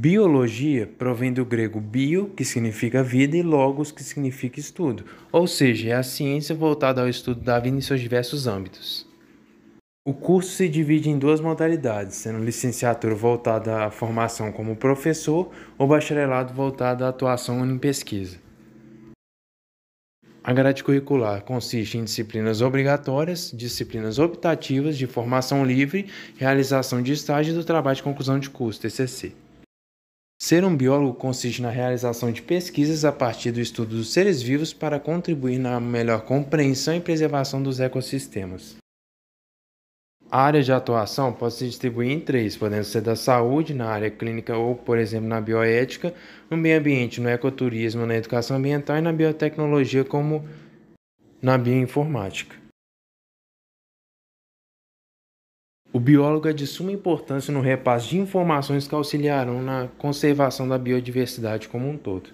Biologia provém do grego bio, que significa vida, e logos, que significa estudo, ou seja, é a ciência voltada ao estudo da vida em seus diversos âmbitos. O curso se divide em duas modalidades, sendo licenciatura voltada à formação como professor ou bacharelado voltado à atuação em pesquisa. A grade curricular consiste em disciplinas obrigatórias, disciplinas optativas de formação livre, realização de estágio e do trabalho de conclusão de curso, TCC. Ser um biólogo consiste na realização de pesquisas a partir do estudo dos seres vivos para contribuir na melhor compreensão e preservação dos ecossistemas. A área de atuação pode se distribuir em três, podendo ser da saúde, na área clínica ou, por exemplo, na bioética, no meio ambiente, no ecoturismo, na educação ambiental e na biotecnologia, como na bioinformática. O biólogo é de suma importância no repasse de informações que auxiliarão na conservação da biodiversidade como um todo.